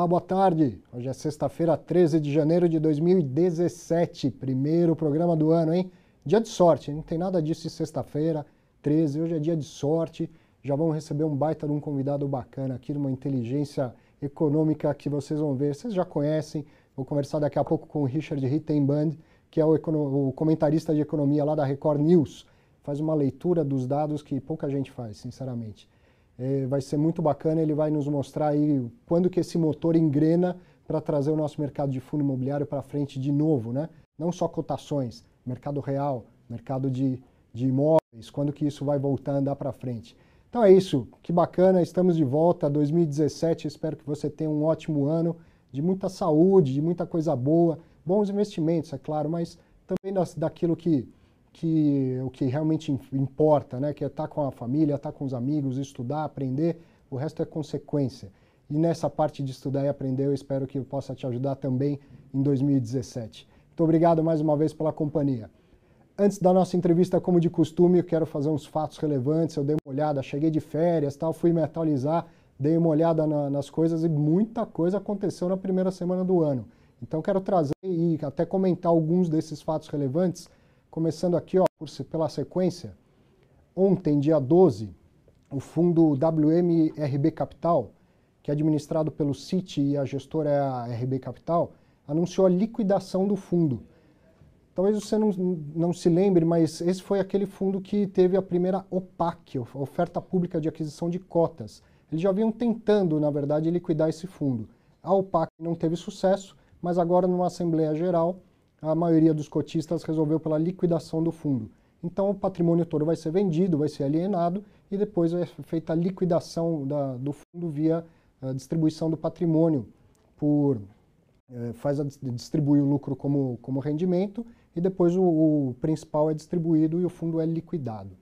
Olá, boa tarde. Hoje é sexta-feira, 13 de janeiro de 2017, primeiro programa do ano, hein? Dia de sorte, não tem nada disso em sexta-feira, 13, hoje é dia de sorte. Já vamos receber um baita de um convidado bacana aqui, uma inteligência econômica que vocês vão ver, vocês já conhecem. Vou conversar daqui a pouco com o Richard Rittenband, que é o, o comentarista de economia lá da Record News. Faz uma leitura dos dados que pouca gente faz, sinceramente. É, vai ser muito bacana, ele vai nos mostrar aí quando que esse motor engrena para trazer o nosso mercado de fundo imobiliário para frente de novo, né? Não só cotações, mercado real, mercado de, de imóveis, quando que isso vai voltar a andar para frente. Então é isso, que bacana, estamos de volta 2017, espero que você tenha um ótimo ano de muita saúde, de muita coisa boa, bons investimentos, é claro, mas também das, daquilo que que o que realmente importa, né? Que é estar tá com a família, estar tá com os amigos, estudar, aprender. O resto é consequência. E nessa parte de estudar e aprender, eu espero que eu possa te ajudar também em 2017. Muito obrigado mais uma vez pela companhia. Antes da nossa entrevista, como de costume, eu quero fazer uns fatos relevantes. Eu dei uma olhada, cheguei de férias, tal, fui me atualizar, dei uma olhada na, nas coisas e muita coisa aconteceu na primeira semana do ano. Então, quero trazer e até comentar alguns desses fatos relevantes Começando aqui ó, pela sequência, ontem, dia 12, o fundo WMRB Capital, que é administrado pelo Citi e a gestora é a RB Capital, anunciou a liquidação do fundo. Talvez você não, não se lembre, mas esse foi aquele fundo que teve a primeira OPAC, Oferta Pública de Aquisição de Cotas. Eles já vinham tentando, na verdade, liquidar esse fundo. A OPAC não teve sucesso, mas agora, numa Assembleia Geral, a maioria dos cotistas resolveu pela liquidação do fundo. Então o patrimônio todo vai ser vendido, vai ser alienado e depois é feita a liquidação da, do fundo via eh, distribuição do patrimônio por eh, faz a, distribui o lucro como, como rendimento e depois o, o, principal é distribuído e o fundo é liquidado.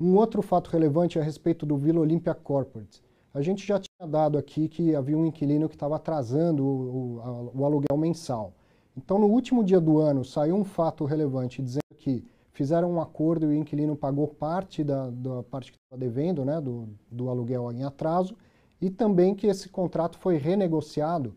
Um outro fato relevante é a respeito do Vila Olímpia Corporate. A gente já tinha dado aqui que havia um inquilino que estava atrasando o, o, o aluguel mensal. Então, no último dia do ano, saiu um fato relevante dizendo que fizeram um acordo e o inquilino pagou parte da, da parte que estava devendo, né, do, do aluguel em atraso, e também que esse contrato foi renegociado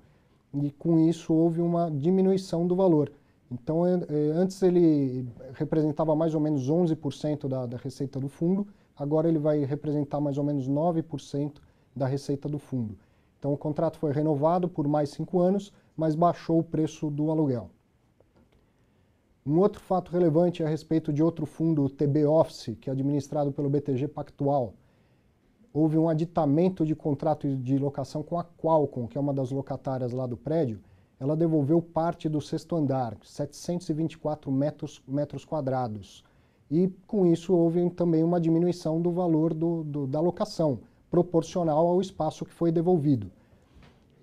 e com isso houve uma diminuição do valor. Então, eh, antes ele representava mais ou menos 11% da, da receita do fundo, agora ele vai representar mais ou menos 9% da receita do fundo. Então o contrato foi renovado por mais cinco anos, mas baixou o preço do aluguel. Um outro fato relevante é a respeito de outro fundo, o TB Office, que é administrado pelo BTG Pactual. Houve um aditamento de contrato de locação com a Qualcomm, que é uma das locatárias lá do prédio. Ela devolveu parte do sexto andar, 724 metros, metros quadrados. E com isso houve também uma diminuição do valor do, do da locação proporcional ao espaço que foi devolvido.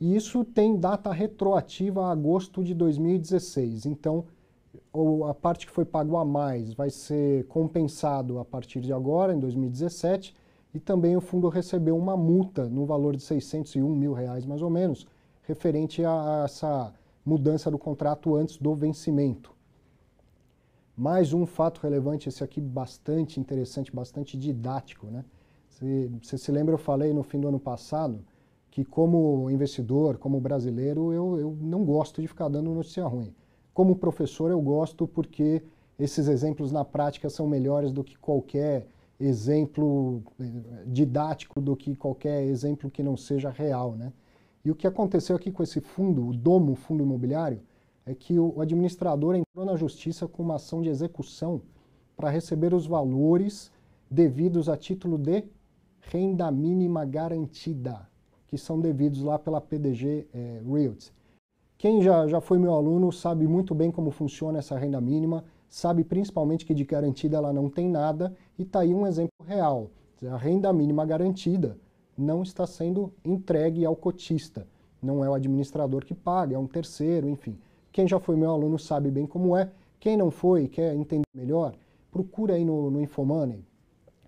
E isso tem data retroativa a agosto de 2016. Então, a parte que foi pago a mais vai ser compensado a partir de agora, em 2017, e também o fundo recebeu uma multa no valor de 601 mil reais, mais ou menos, referente a essa mudança do contrato antes do vencimento. Mais um fato relevante, esse aqui bastante interessante, bastante didático, né? Se, você se lembra, eu falei no fim do ano passado que como investidor, como brasileiro, eu, eu não gosto de ficar dando notícia ruim. Como professor, eu gosto porque esses exemplos na prática são melhores do que qualquer exemplo eh, didático, do que qualquer exemplo que não seja real, né? E o que aconteceu aqui com esse fundo, o Domo Fundo Imobiliário, é que o administrador entrou na justiça com uma ação de execução para receber os valores devidos a título de renda mínima garantida, que são devidos lá pela PDG é, Realty. Quem já, já foi meu aluno sabe muito bem como funciona essa renda mínima, sabe principalmente que de garantida ela não tem nada, e está aí um exemplo real. A renda mínima garantida não está sendo entregue ao cotista, não é o administrador que paga, é um terceiro, enfim. Quem já foi meu aluno sabe bem como é. Quem não foi e quer entender melhor, procura aí no, no Infomoney,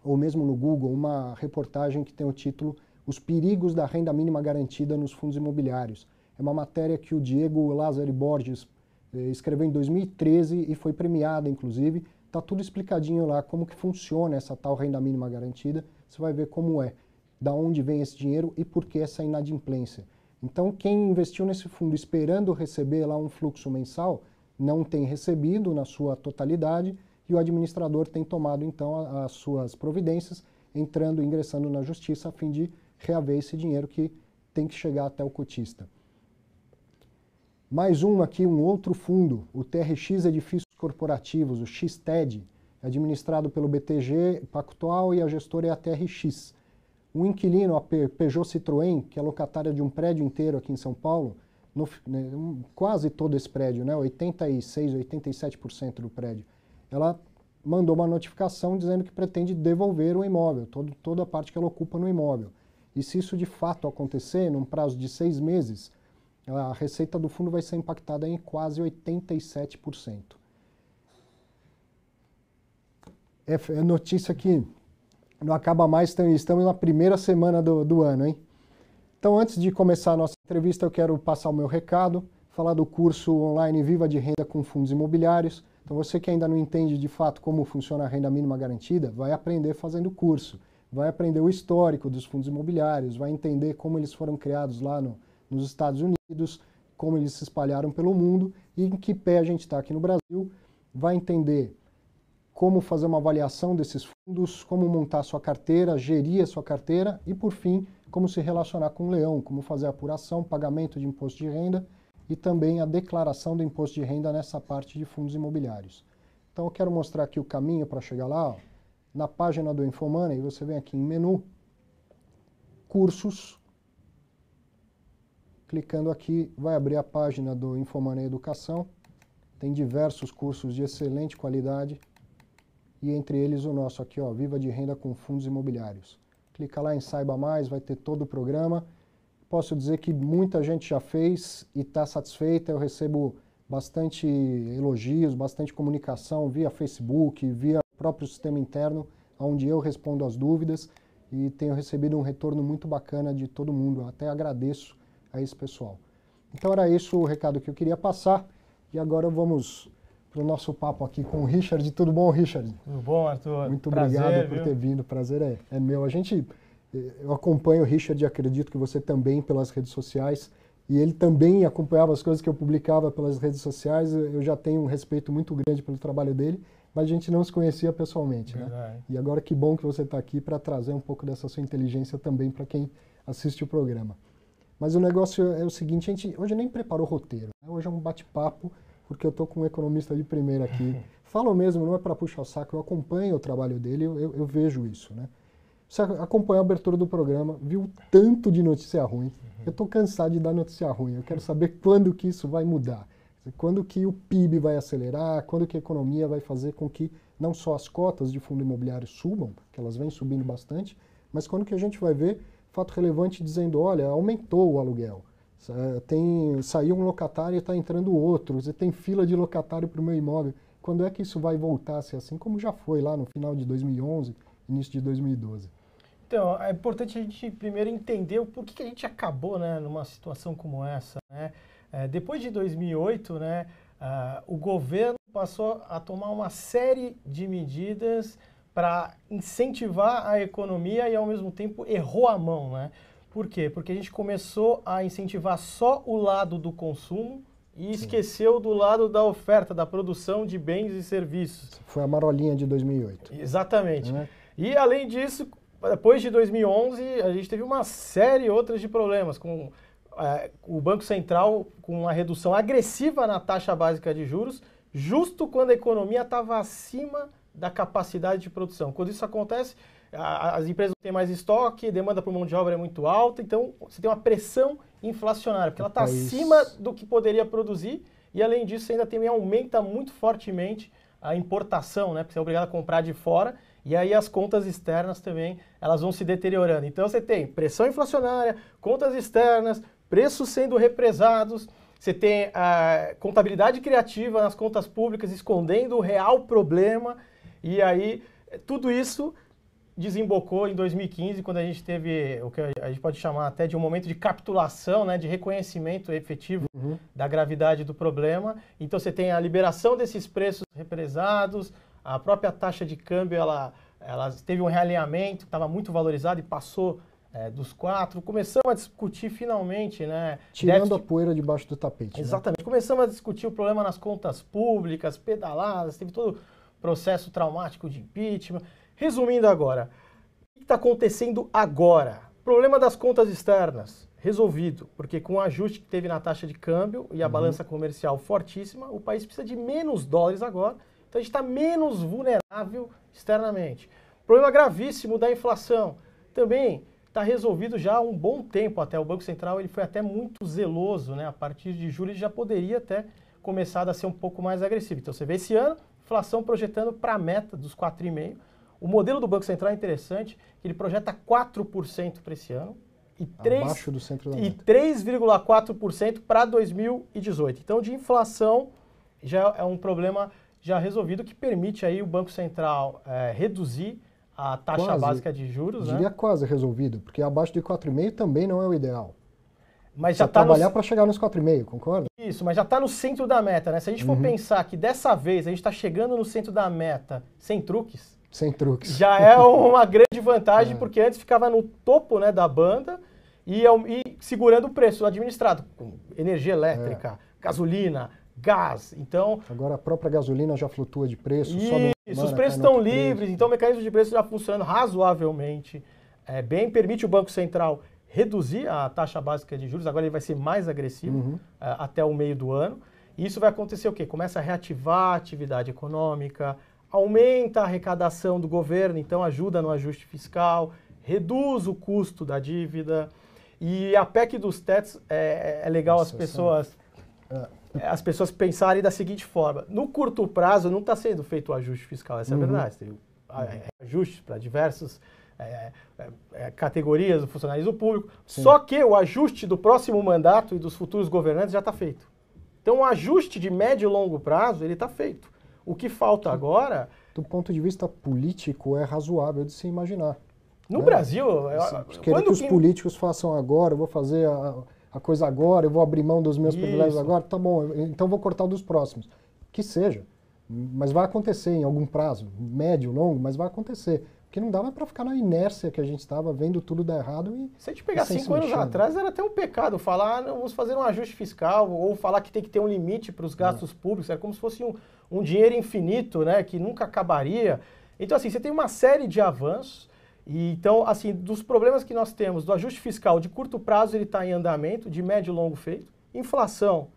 ou mesmo no Google, uma reportagem que tem o título Os Perigos da Renda Mínima Garantida nos Fundos Imobiliários. É uma matéria que o Diego Lázaro Borges eh, escreveu em 2013 e foi premiada, inclusive. Está tudo explicadinho lá como que funciona essa tal renda mínima garantida. Você vai ver como é, da onde vem esse dinheiro e por que essa inadimplência. Então, quem investiu nesse fundo esperando receber lá um fluxo mensal, não tem recebido na sua totalidade e o administrador tem tomado então as suas providências, entrando, ingressando na justiça a fim de reaver esse dinheiro que tem que chegar até o cotista. Mais um aqui, um outro fundo, o TRX Edifícios Corporativos, o XTED, administrado pelo BTG Pactual e a gestora é a TRX. Um inquilino, a Peugeot Citroën, que é locatária de um prédio inteiro aqui em São Paulo, no, né, quase todo esse prédio, né, 86, 87% do prédio, ela mandou uma notificação dizendo que pretende devolver o imóvel, todo, toda a parte que ela ocupa no imóvel. E se isso de fato acontecer, num prazo de seis meses, a receita do fundo vai ser impactada em quase 87%. É, é notícia que não acaba mais, estamos na primeira semana do, do ano, hein? Então, antes de começar a nossa entrevista, eu quero passar o meu recado, falar do curso online Viva de Renda com Fundos Imobiliários então você que ainda não entende de fato como funciona a renda mínima garantida, vai aprender fazendo o curso, vai aprender o histórico dos fundos imobiliários, vai entender como eles foram criados lá no, nos Estados Unidos, como eles se espalharam pelo mundo e em que pé a gente está aqui no Brasil, vai entender como fazer uma avaliação desses fundos, como montar sua carteira, gerir a sua carteira e, por fim, como se relacionar com o leão, como fazer apuração, pagamento de imposto de renda e também a declaração do imposto de renda nessa parte de fundos imobiliários. Então eu quero mostrar aqui o caminho para chegar lá. Ó. Na página do InfoMoney, você vem aqui em menu, cursos, clicando aqui vai abrir a página do InfoMoney Educação, tem diversos cursos de excelente qualidade e entre eles o nosso aqui, ó, Viva de Renda com Fundos Imobiliários. Clica lá em Saiba Mais, vai ter todo o programa posso dizer que muita gente já fez e está satisfeita. Eu recebo bastante elogios, bastante comunicação via Facebook, via próprio sistema interno, onde eu respondo as dúvidas e tenho recebido um retorno muito bacana de todo mundo. Eu até agradeço a esse pessoal. Então era isso o recado que eu queria passar e agora vamos para o nosso papo aqui com o Richard. Tudo bom, Richard? Tudo bom, Arthur? Muito Prazer, obrigado viu? por ter vindo. Prazer é, é meu. A gente eh, eu acompanho o Richard e acredito que você também pelas redes sociais. E ele também acompanhava as coisas que eu publicava pelas redes sociais. Eu já tenho um respeito muito grande pelo trabalho dele, mas a gente não se conhecia pessoalmente. Né? E agora que bom que você está aqui para trazer um pouco dessa sua inteligência também para quem assiste o programa. Mas o negócio é, é o seguinte, a gente hoje nem preparou roteiro. Né? Hoje é um bate-papo, porque eu estou com um economista de primeira aqui. Falo mesmo, não é para puxar o saco, eu acompanho o trabalho dele, eu, eu, eu vejo isso. Né? Você acompanhou a abertura do programa, viu tanto de notícia ruim. Uhum. Eu estou cansado de dar notícia ruim. Eu quero saber quando que isso vai mudar. Quando que o PIB vai acelerar, quando que a economia vai fazer com que não só as cotas de fundo imobiliário subam, que elas vêm subindo bastante, mas quando que a gente vai ver fato relevante dizendo, olha, aumentou o aluguel. Tem, saiu um locatário e está entrando outro, você tem fila de locatário para o meu imóvel. Quando é que isso vai voltar a ser assim, como já foi lá no final de 2011, início de 2012? Então, é importante a gente primeiro entender o porquê que a gente acabou né, numa situação como essa. Né? É, depois de 2008, né, uh, o governo passou a tomar uma série de medidas para incentivar a economia e, ao mesmo tempo, errou a mão. Né? Por quê? Porque a gente começou a incentivar só o lado do consumo, e esqueceu do lado da oferta, da produção de bens e serviços. Foi a marolinha de 2008. Exatamente. Né? E, além disso, depois de 2011, a gente teve uma série outras de problemas com é, o Banco Central com uma redução agressiva na taxa básica de juros, justo quando a economia estava acima da capacidade de produção. Quando isso acontece, a, as empresas não têm mais estoque, demanda por mão de obra é muito alta, então você tem uma pressão inflacionária, porque ela está acima do que poderia produzir e, além disso, ainda tem, aumenta muito fortemente a importação, né, porque você é obrigado a comprar de fora e aí as contas externas também, elas vão se deteriorando. Então você tem pressão inflacionária, contas externas, preços sendo represados, você tem a contabilidade criativa nas contas públicas escondendo o real problema. E aí eh, tudo isso desembocou em 2015, quando a gente teve o que a gente pode chamar até de um momento de capitulação, né, de reconhecimento efetivo uhum. da gravidade do problema. Então você tem a liberação desses preços represados, a própria taxa de câmbio, ela, ela teve um realinhamento, estava muito valorizado e passou é, dos quatro, começamos a discutir finalmente, né? Tirando déficit... a poeira debaixo do tapete. Né? Exatamente. Né? Começamos a discutir o problema nas contas públicas, pedaladas, teve todo o processo traumático de impeachment. Resumindo agora, o que está acontecendo agora? Problema das contas externas, resolvido, porque com o ajuste que teve na taxa de câmbio e a uhum. balança comercial fortíssima, o país precisa de menos dólares agora então a gente está menos vulnerável externamente. Problema é gravíssimo da inflação. Também está resolvido já há um bom tempo até. O Banco Central ele foi até muito zeloso, né? A partir de julho ele já poderia até começar a ser um pouco mais agressivo. Então você vê esse ano, inflação projetando para a meta dos 4,5%. O modelo do Banco Central é interessante, ele projeta 4% para esse ano e 3,4% para 2018. Então, de inflação já é um problema já resolvido que permite aí o Banco Central é, reduzir a taxa quase, básica de juros. Né? Diria né? quase resolvido, porque abaixo de 4,5 também não é o ideal. Mas já tá trabalhar no... para chegar nos 4,5, concorda? Isso, mas já está no centro da meta, né? Se a gente for uhum. pensar que dessa vez a gente está chegando no centro da meta sem truques, sem truques. Já é uma grande vantagem, é. porque antes ficava no topo né, da banda e, e segurando o preço administrado, energia elétrica, é. gasolina, gás. Então agora a própria gasolina já flutua de preço. Isso, isso os preços estão livres, preço. então o mecanismo de preço já funciona razoavelmente é, bem, permite o banco central reduzir a taxa básica de juros. Agora ele vai ser mais agressivo uhum. é, até o meio do ano. E isso vai acontecer o quê? Começa a reativar a atividade econômica, aumenta a arrecadação do governo, então ajuda no ajuste fiscal, reduz o custo da dívida. E a PEC dos tetos é, é, é legal Nossa, as é pessoas. É, eh, as pessoas pensarem da seguinte forma: no curto prazo não está sendo feito o ajuste fiscal, essa uhum. é a uhum. verdade. Tem é, ajustes para diversas é, é, é, categorias do funcionalismo público. Sim. Só que o ajuste do próximo mandato e dos futuros governantes já está feito. Então, o ajuste de médio e longo prazo ele está feito. O que falta agora. Do ponto de vista político, é razoável de se imaginar. No né? Brasil. Eu, assim, quando que os políticos façam agora, eu vou fazer. A, a coisa agora, eu vou abrir mão dos meus Isso. privilégios agora, tá bom, então vou cortar dos próximos. Que seja, mas vai acontecer em algum prazo, médio, longo, mas vai acontecer. Porque não dava para ficar na inércia que a gente estava vendo tudo dar errado e. Se a gente pegar cinco anos atrás, era até um pecado falar, ah, não, vamos fazer um ajuste fiscal, ou falar que tem que ter um limite para os gastos públicos, era como se fosse um, um dinheiro infinito, né, que nunca acabaria. Então, assim, você tem uma série de avanços, e, então, assim, dos problemas que nós temos do ajuste fiscal de curto prazo, ele está em andamento, de médio e longo feito. Inflação,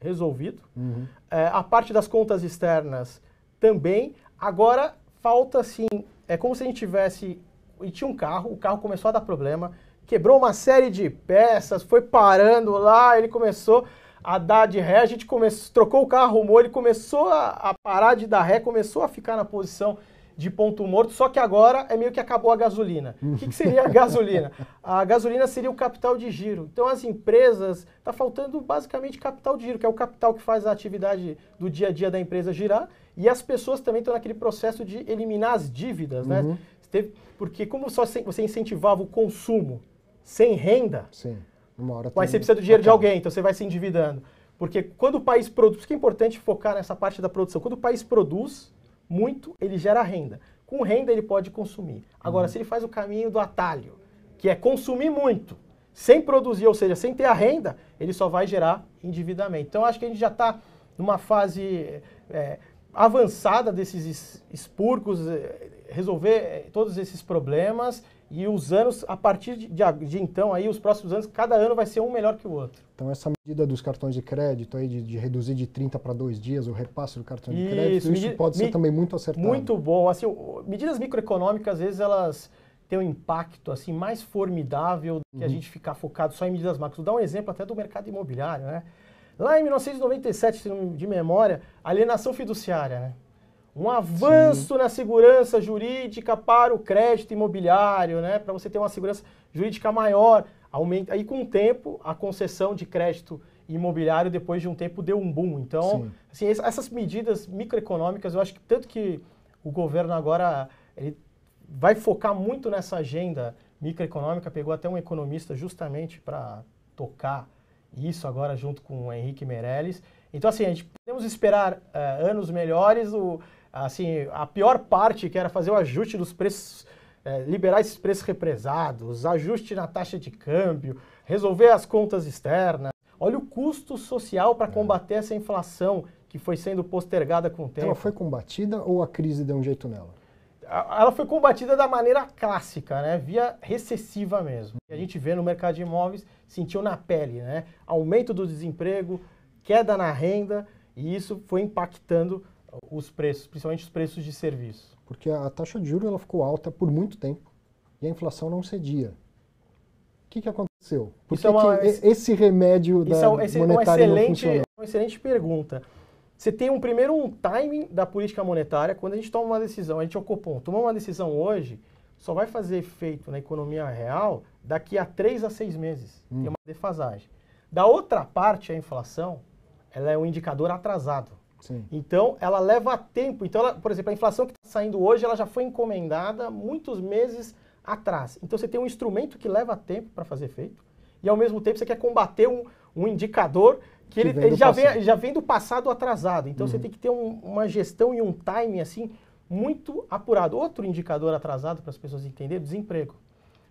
resolvido. Uhum. É, a parte das contas externas também. Agora, falta, assim, é como se a gente tivesse... E tinha um carro, o carro começou a dar problema, quebrou uma série de peças, foi parando lá, ele começou a dar de ré, a gente começou, trocou o carro, arrumou, ele começou a, a parar de dar ré, começou a ficar na posição de ponto morto, só que agora é meio que acabou a gasolina. Hum. O que, que seria a gasolina? A gasolina seria o capital de giro. Então as empresas, está faltando basicamente capital de giro, que é o capital que faz a atividade do dia a dia da empresa girar, e as pessoas também estão naquele processo de eliminar as dívidas, né? Uhum. Porque como só você incentivava o consumo sem renda, Sim. Uma hora mas você precisa do dinheiro de alguém, então você vai se endividando. Porque quando o país produz, que é importante focar nessa parte da produção, quando o país produz, muito, ele gera renda. Com renda ele pode consumir. Agora, uhum. se ele faz o caminho do atalho, que é consumir muito, sem produzir, ou seja, sem ter a renda, ele só vai gerar endividamento. Então, acho que a gente já está numa fase é, avançada desses espurcos, é, resolver é, todos esses problemas e os anos, a partir de, de, então, aí, os próximos anos, cada ano vai ser um melhor que o outro. Então, essa medida dos cartões de crédito, aí, de, de reduzir de 30 para 2 dias o repasse do cartão de crédito, medida, isso pode ser também muito acertado. Muito bom. Assim, medidas microeconômicas, às vezes, elas têm um impacto assim mais formidável do que uhum. a gente ficar focado só em medidas macro. Vou dar um exemplo até do mercado imobiliário. Né? Lá em 1997, de memória, alienação fiduciária. Né? um avanço Sim. na segurança jurídica para o crédito imobiliário, né? Para você ter uma segurança jurídica maior, aumenta. Aí com o tempo, a concessão de crédito imobiliário depois de um tempo deu um boom. Então, Sim. assim, essas medidas microeconômicas, eu acho que tanto que o governo agora ele vai focar muito nessa agenda microeconômica, pegou até um economista justamente para tocar isso agora junto com o Henrique Meirelles. Então, assim, a gente podemos esperar uh, anos melhores, o, assim, a pior parte que era fazer o ajuste dos preços, é, liberar esses preços represados, ajuste na taxa de câmbio, resolver as contas externas. Olha o custo social para é. combater essa inflação que foi sendo postergada com o tempo. Ela foi combatida ou a crise deu um jeito nela? Ela foi combatida da maneira clássica, né? via recessiva mesmo. A gente vê no mercado de imóveis, sentiu na pele, né? aumento do desemprego, queda na renda, e isso foi impactando os preços, principalmente os preços de serviço? Porque a taxa de juros ela ficou alta por muito tempo e a inflação não cedia. O que, que aconteceu? Por é que, é, é uma, que esse, remédio da é um, esse, monetária uma excelente, não Uma excelente pergunta. Você tem um primeiro um timing da política monetária quando a gente toma uma decisão. A gente ocupou, toma uma decisão hoje, só vai fazer efeito na economia real daqui a três a seis meses. Hum. Tem é uma defasagem. Da outra parte, a inflação, ela é um indicador atrasado. Então, ela leva tempo. Então, ela, por exemplo, a inflação que está saindo hoje, ela já foi encomendada muitos meses atrás. Então, você tem um instrumento que leva tempo para fazer efeito e, ao mesmo tempo, você quer combater um, um indicador que, que ele, ele já, vem, já, vem, do passado atrasado. Então, uhum. você tem que ter um, uma gestão e um timing, assim, muito apurado. Outro indicador atrasado, para as pessoas entenderem, desemprego.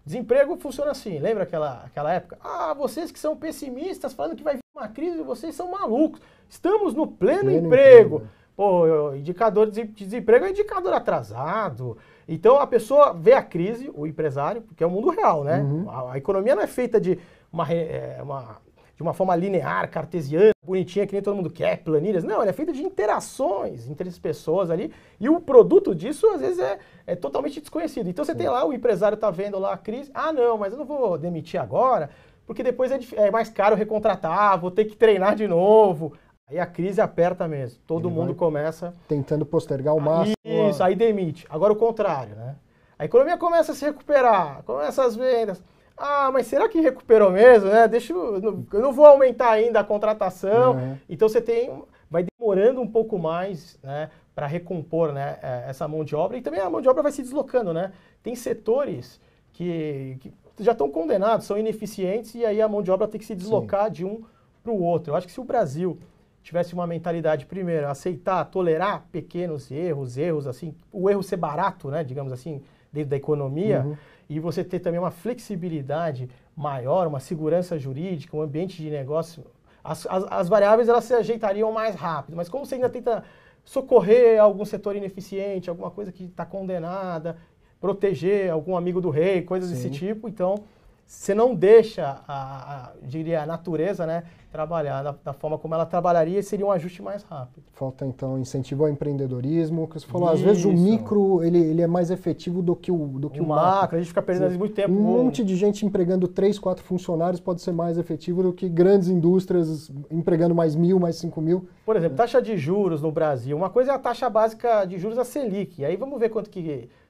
Desemprego funciona assim, lembra aquela, aquela época? Ah, vocês que são pessimistas falando que vai vir uma crise, vocês são malucos. Estamos no pleno, pleno emprego. emprego. Pô, indicador de desemprego é indicador atrasado. Então a pessoa vê a crise, o empresário, porque é o mundo real, né? Uhum. A, a, economia não é feita de uma, é, uma de uma forma linear, cartesiana, bonitinha, que nem todo mundo quer, planilhas. Não, ela é feita de interações entre as pessoas ali. E o produto disso, às vezes, é, é totalmente desconhecido. Então você Sim. tem lá, o empresário está vendo lá a crise. Ah, não, mas eu não vou demitir agora, porque depois é, é mais caro recontratar, vou ter que treinar de novo. Aí a crise aperta mesmo. Todo Ele mundo começa. Tentando postergar o máximo. Isso, aí demite. Agora o contrário, né? A economia começa a se recuperar, começa as vendas ah, mas será que recuperou mesmo? Né? Deixa eu, eu não vou aumentar ainda a contratação. Uhum. Então você tem, vai demorando um pouco mais, né, para recompor, né, é, essa mão de obra e também a mão de obra vai se deslocando, né? Tem setores que, que já estão condenados, são ineficientes e aí a mão de obra tem que se deslocar Sim. de um para o outro. Eu acho que se o Brasil tivesse uma mentalidade primeiro aceitar, tolerar pequenos erros, erros assim, o erro ser barato, né, digamos assim, dentro da economia. Uhum e você ter também uma flexibilidade maior, uma segurança jurídica, um ambiente de negócio, as, as, as variáveis elas se ajeitariam mais rápido. Mas como você ainda tenta socorrer algum setor ineficiente, alguma coisa que está condenada, proteger algum amigo do rei, coisas Sim. desse tipo, então você não deixa, a, a, diria, a natureza, né? trabalhar da, da, forma como ela trabalharia seria um ajuste mais rápido. Falta então incentivo ao empreendedorismo, que você falou, Isso. às vezes o micro ele, ele é mais efetivo do que o do que o, o macro. macro. A gente fica perdendo dizer, muito tempo. Um monte de gente empregando três, quatro funcionários pode ser mais efetivo do que grandes indústrias empregando mais mil, mais cinco mil. Por exemplo, é. taxa de juros no Brasil. Uma coisa é a taxa básica de juros a Selic. Aí vamos ver quanto que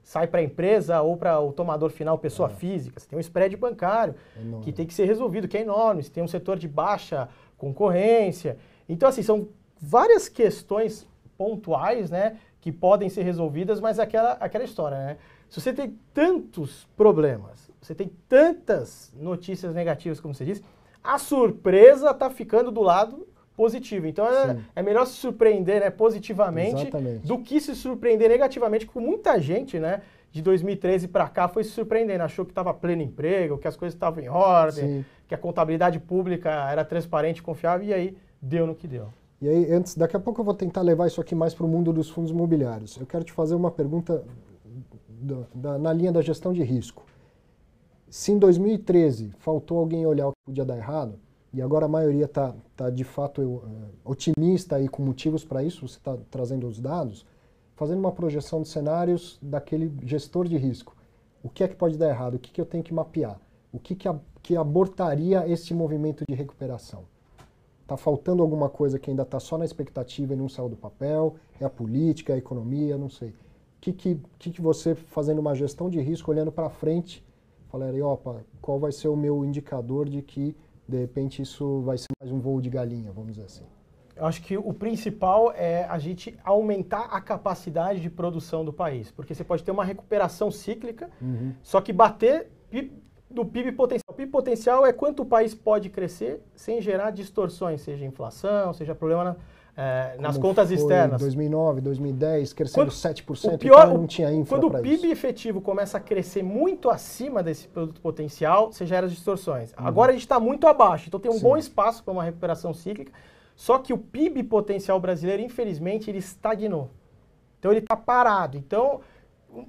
sai para a empresa ou para o tomador final, pessoa é. física. Você tem um spread bancário enorme. que tem que ser resolvido, que é enorme. Você tem um setor de baixa concorrência. Então, assim, são várias questões pontuais, né, que podem ser resolvidas, mas é aquela, aquela história, né? Se você tem tantos problemas, você tem tantas notícias negativas, como você disse, a surpresa está ficando do lado positivo. Então é, é, melhor se surpreender né, positivamente Exatamente. do que se surpreender negativamente, com muita gente, né? De 2013 para cá foi se surpreendendo, achou que estava pleno emprego, que as coisas estavam em ordem, Sim. que a contabilidade pública era transparente, confiável, e aí deu no que deu. E aí, antes, daqui a pouco eu vou tentar levar isso aqui mais para o mundo dos fundos imobiliários. Eu quero te fazer uma pergunta da, da, na linha da gestão de risco. Se em 2013 faltou alguém olhar o que podia dar errado, e agora a maioria está tá de fato eu, eh, otimista e com motivos para isso, você está trazendo os dados, fazendo uma projeção de cenários daquele gestor de risco. O que é que pode dar errado? O que, que eu tenho que mapear? O que, que, a, que abortaria esse movimento de recuperação? Está faltando alguma coisa que ainda está só na expectativa e não saiu do papel? É a política, é a economia, não sei. O que, que, que, que você, fazendo uma gestão de risco, olhando para frente, falaria, opa, qual vai ser o meu indicador de que de repente isso vai ser mais um voo de galinha, vamos dizer assim. Eu acho que o principal é a gente aumentar a capacidade de produção do país, porque você pode ter uma recuperação cíclica, uhum. só que bater do PIB potencial. O PIB potencial é quanto o país pode crescer sem gerar distorções, seja inflação, seja problema na é, nas contas externas. 2009, 2010, crescendo quando, 7%, o pior, então não tinha infra Quando o PIB isso. efetivo começa a crescer muito acima desse produto potencial, você gera as distorções. Uhum. Agora a gente está muito abaixo, então tem um Sim. bom espaço para uma recuperação cíclica, só que o PIB potencial brasileiro, infelizmente, ele estagnou. Então ele está parado. Então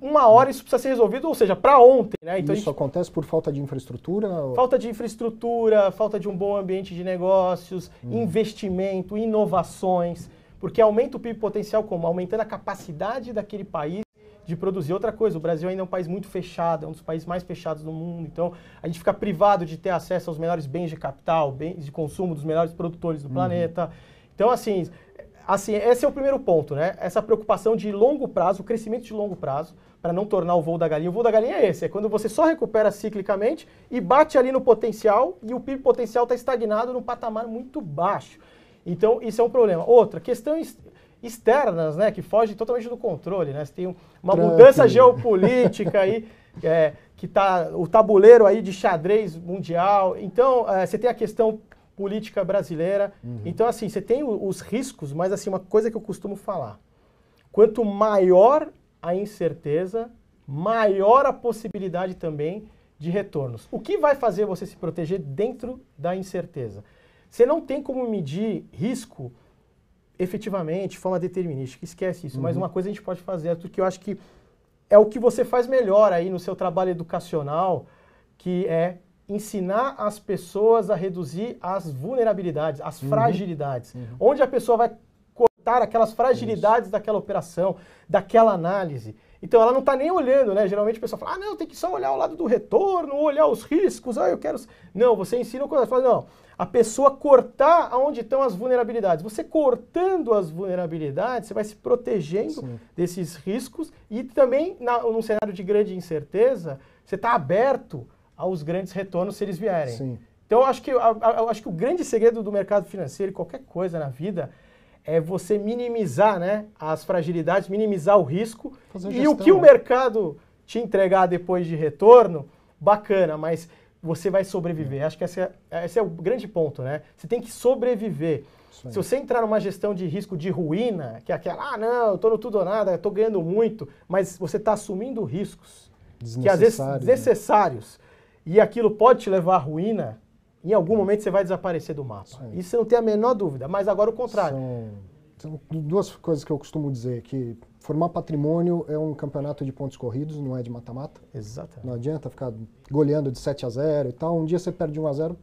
uma hora isso precisa ser resolvido, ou seja, para ontem. Né? Então, isso gente... acontece por falta de infraestrutura? Ou... Falta de infraestrutura, falta de um bom ambiente de negócios, hum. investimento, inovações, porque aumenta o PIB potencial como? Aumentando a capacidade daquele país de produzir outra coisa. O Brasil ainda é um país muito fechado, é um dos países mais fechados do mundo. Então, a gente fica privado de ter acesso aos melhores bens de capital, bens de consumo dos melhores produtores do uhum. planeta. Então, assim, Assim, esse é o primeiro ponto, né? Essa preocupação de longo prazo, o crescimento de longo prazo, para não tornar o voo da galinha. O voo da galinha é esse, é quando você só recupera ciclicamente e bate ali no potencial e o PIB potencial está estagnado num patamar muito baixo. Então, isso é um problema. Outra, questões externas, né, que fogem totalmente do controle, né? Você tem uma Trump. mudança geopolítica aí, é, que tá o tabuleiro aí de xadrez mundial. Então, é, você tem a questão política brasileira. Uhum. Então, assim, você tem os riscos, mas, assim, uma coisa que eu costumo falar. Quanto maior a incerteza, maior a possibilidade também de retornos. O que vai fazer você se proteger dentro da incerteza? Você não tem como medir risco efetivamente, de forma determinística. Esquece isso. Uhum. Mas uma coisa a gente pode fazer, que eu acho que é o que você faz melhor aí no seu trabalho educacional, que é ensinar as pessoas a reduzir as vulnerabilidades, as uhum. fragilidades. Uhum. Onde a pessoa vai cortar aquelas fragilidades Isso. daquela operação, daquela análise. Então ela não está nem olhando, né? Geralmente a pessoa fala, ah, não, tem que só olhar o lado do retorno, olhar os riscos, ah, eu quero. Não, você ensina coisa. Fala, não, a pessoa cortar aonde estão as vulnerabilidades. Você cortando as vulnerabilidades, você vai se protegendo Sim. desses riscos e também, na, num cenário de grande incerteza, você está aberto aos grandes retornos se eles vierem. Sim. Então, eu acho, que, eu, acho que o grande segredo do mercado financeiro, qualquer coisa na vida, é você minimizar né, as fragilidades, minimizar o risco. Fazer e gestão, o que né? o mercado te entregar depois de retorno, bacana, mas você vai sobreviver. É. Acho que esse é, esse é o grande ponto, né? Você tem que sobreviver. Se você entrar numa gestão de risco de ruína, que é aquela, ah, não, eu no tudo ou nada, estou ganhando muito, mas você está assumindo riscos que às vezes né? e aquilo pode te levar à ruína, em algum momento você vai desaparecer do mapa. Sim. Isso você não tem a menor dúvida. Mas agora o contrário. São, são duas coisas que eu costumo dizer, que formar patrimônio é um campeonato de pontos corridos, não é de mata-mata. Exatamente. Não adianta ficar goleando de 7 a 0 e tal. Um dia você perde 1 a 0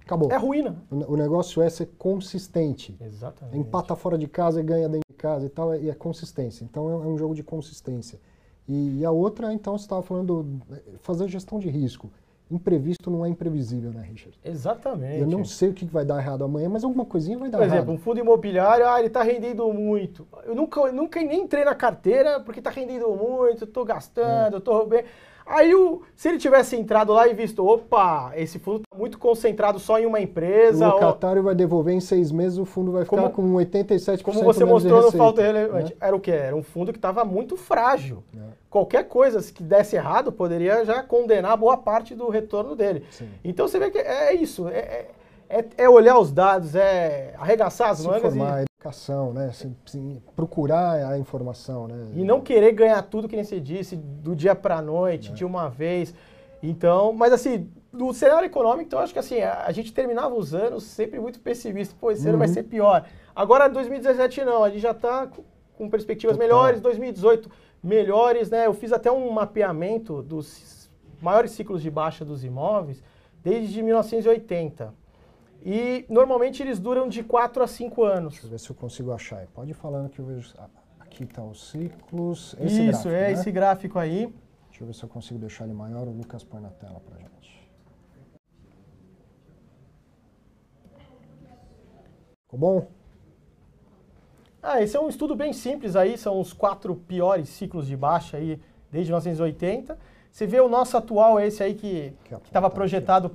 acabou. É ruína. O, o negócio é ser consistente. Exatamente. Empata fora de casa e ganha dentro de casa e tal, é, e é consistência. Então é, é um jogo de consistência. E, e a outra, então, você estava falando, é, fazer gestão de risco. Imprevisto não é imprevisível, né, Richard? Exatamente. Eu não sei o que vai dar errado amanhã, mas alguma coisinha vai dar errado. Por exemplo, errado. um fundo imobiliário, ah, ele está rendendo muito. Eu nunca, nunca nem entrei na carteira porque está rendendo muito, estou gastando, é. estou roubando. Aí, o, se ele tivesse entrado lá e visto, opa, esse fundo está muito concentrado só em uma empresa. O locatário ou... vai devolver em seis meses, o fundo vai ficar como, com 87% Como você mostrou no Falta né? Relevante, né? era o que? Era um fundo que estava muito frágil. É. Qualquer coisa que desse errado poderia já condenar boa parte do retorno dele. Sim. Então você vê que é, é isso, é, é, é, é olhar os dados, é arregaçar as mangas. Cação, né? Assim, procurar a informação, né? E não querer ganhar tudo que nem você disse, do dia para a noite, é. de uma vez. Então, mas assim, do cenário econômico, então acho que assim, a, a, gente terminava os anos sempre muito pessimista. Pô, esse ano vai uhum. ser pior. Agora, 2017 não, a gente já está com perspectivas Total. melhores, 2018 melhores, né? Eu fiz até um mapeamento dos maiores ciclos de baixa dos imóveis desde 1980. E normalmente eles duram de 4 a 5 anos. Deixa eu ver se eu consigo achar. Pode ir falando que eu vejo. Ah, aqui estão tá os ciclos. Esse Isso, gráfico, é né? esse gráfico aí. Deixa eu ver se eu consigo deixar ele maior. O Lucas põe na tela para gente. Ficou bom? Ah, esse é um estudo bem simples aí. São os quatro piores ciclos de baixa aí desde 1980. Você vê o nosso atual, esse aí que estava é projetado é.